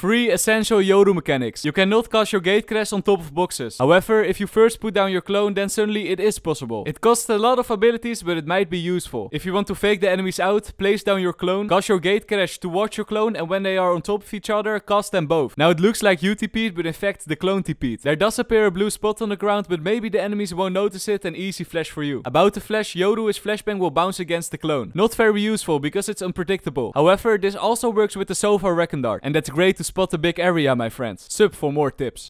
Free essential Yoru mechanics. You cannot cast your gate crash on top of boxes. However, if you first put down your clone, then suddenly it is possible. It costs a lot of abilities, but it might be useful. If you want to fake the enemies out, place down your clone, cast your gate crash towards your clone, and when they are on top of each other, cast them both. Now it looks like you TP'd, but in fact the clone TP'd. There does appear a blue spot on the ground, but maybe the enemies won't notice it and easy flash for you. About the flash, Yoru's flashbang will bounce against the clone. Not very useful because it's unpredictable. However, this also works with the Sofa Rekandar, and that's great to spot the big area, my friends. Sub for more tips.